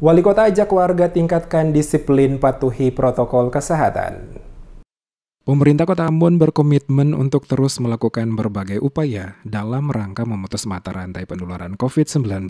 Wali kota ajak warga tingkatkan disiplin patuhi protokol kesehatan. Pemerintah Kota Ambon berkomitmen untuk terus melakukan berbagai upaya dalam rangka memutus mata rantai penularan COVID-19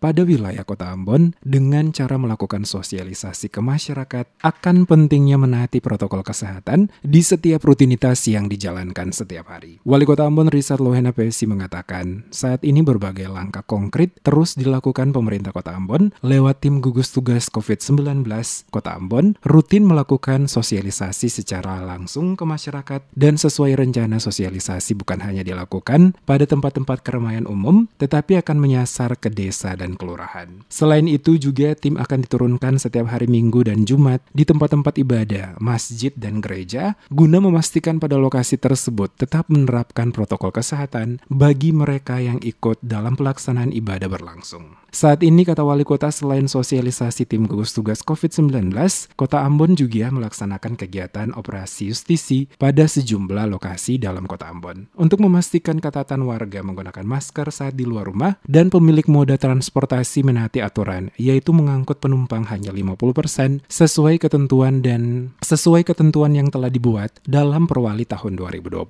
pada wilayah Kota Ambon dengan cara melakukan sosialisasi ke masyarakat akan pentingnya menaati protokol kesehatan di setiap rutinitas yang dijalankan setiap hari. Wali Kota Ambon Risat Lohena Pesi mengatakan, saat ini berbagai langkah konkret terus dilakukan pemerintah Kota Ambon lewat tim gugus tugas COVID-19 Kota Ambon rutin melakukan sosialisasi secara langsung ke masyarakat dan sesuai rencana sosialisasi bukan hanya dilakukan pada tempat-tempat keramaian umum, tetapi akan menyasar ke desa dan kelurahan. Selain itu juga tim akan diturunkan setiap hari Minggu dan Jumat di tempat-tempat ibadah, masjid dan gereja guna memastikan pada lokasi tersebut tetap menerapkan protokol kesehatan bagi mereka yang ikut dalam pelaksanaan ibadah berlangsung. Saat ini kata wali kota selain sosialisasi tim gugus tugas COVID-19, Kota Ambon juga melaksanakan kegiatan operasi justisi polisi pada sejumlah lokasi dalam kota Ambon untuk memastikan ketatan warga menggunakan masker saat di luar rumah dan pemilik moda transportasi menaati aturan yaitu mengangkut penumpang hanya 50% sesuai ketentuan dan sesuai ketentuan yang telah dibuat dalam perwali tahun 2020.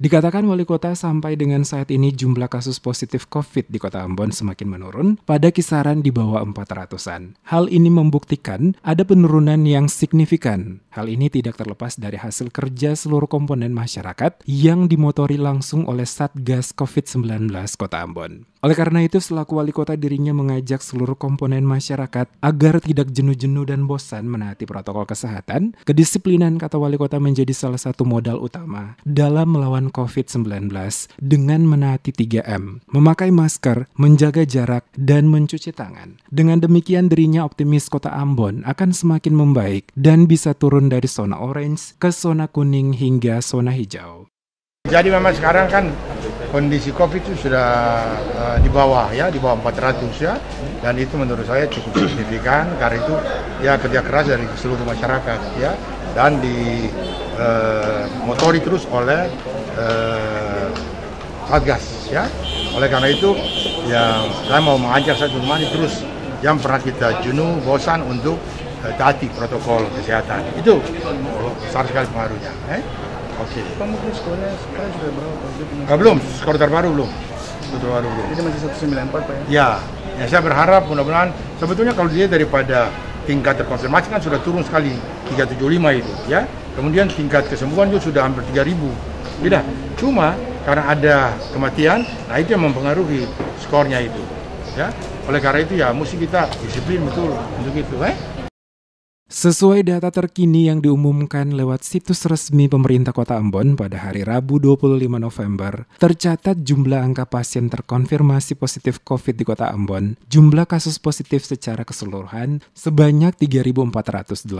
Dikatakan wali kota sampai dengan saat ini jumlah kasus positif COVID di kota Ambon semakin menurun pada kisaran di bawah 400-an. Hal ini membuktikan ada penurunan yang signifikan. Hal ini tidak terlepas dari hasil kerja kerja seluruh komponen masyarakat yang dimotori langsung oleh Satgas COVID-19 Kota Ambon. Oleh karena itu, selaku wali kota dirinya mengajak seluruh komponen masyarakat agar tidak jenuh-jenuh dan bosan menaati protokol kesehatan. Kedisiplinan, kata wali kota, menjadi salah satu modal utama dalam melawan COVID-19 dengan menaati 3M, memakai masker, menjaga jarak, dan mencuci tangan. Dengan demikian, dirinya optimis kota Ambon akan semakin membaik dan bisa turun dari zona orange ke zona kuning hingga zona hijau. Jadi memang sekarang kan kondisi COVID itu sudah uh, di bawah ya, di bawah 400 ya, dan itu menurut saya cukup signifikan karena itu ya kerja keras dari seluruh masyarakat ya, dan di uh, motori terus oleh uh, Satgas ya. Oleh karena itu ya saya mau mengajak satu teman terus yang pernah kita jenuh, bosan untuk uh, taati protokol kesehatan. Itu besar sekali pengaruhnya. Eh? Oke. Okay. mungkin skornya sekarang sudah berapa? belum, skor terbaru belum. Skor terbaru belum. Jadi masih 194 Pak ya? Ya, ya saya berharap mudah-mudahan sebetulnya kalau dia daripada tingkat terkonfirmasi kan sudah turun sekali 375 itu ya. Kemudian tingkat kesembuhan juga sudah hampir 3000. Tidak, cuma karena ada kematian, nah itu yang mempengaruhi skornya itu. Ya, oleh karena itu ya mesti kita disiplin betul untuk itu, eh? Sesuai data terkini yang diumumkan lewat situs resmi pemerintah kota Ambon pada hari Rabu 25 November, tercatat jumlah angka pasien terkonfirmasi positif COVID di kota Ambon, jumlah kasus positif secara keseluruhan sebanyak 3.418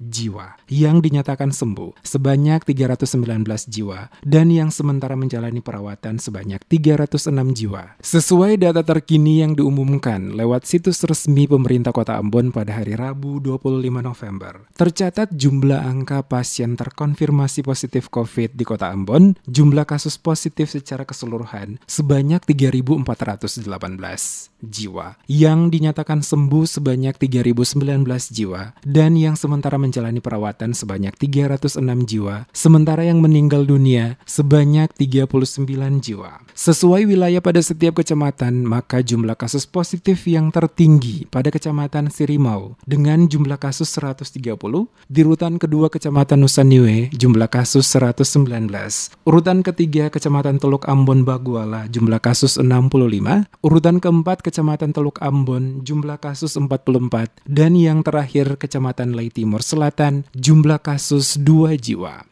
jiwa, yang dinyatakan sembuh sebanyak 319 jiwa, dan yang sementara menjalani perawatan sebanyak 306 jiwa. Sesuai data terkini yang diumumkan lewat situs resmi pemerintah kota Ambon pada hari Rabu 25 November. Tercatat jumlah angka pasien terkonfirmasi positif COVID di kota Ambon, jumlah kasus positif secara keseluruhan sebanyak 3.418 jiwa, yang dinyatakan sembuh sebanyak 3.019 jiwa, dan yang sementara menjalani perawatan sebanyak 306 jiwa, sementara yang meninggal dunia sebanyak 39 jiwa. Sesuai wilayah pada setiap kecamatan, maka jumlah kasus positif yang tertinggi pada kecamatan Sirimau dengan jumlah kasus 130, di urutan kedua kecamatan Nusaniwe jumlah kasus 119, urutan ketiga kecamatan Teluk Ambon Baguala jumlah kasus 65, urutan keempat ke Kecamatan Teluk Ambon jumlah kasus 44 dan yang terakhir Kecamatan Lai Timur Selatan jumlah kasus 2 jiwa.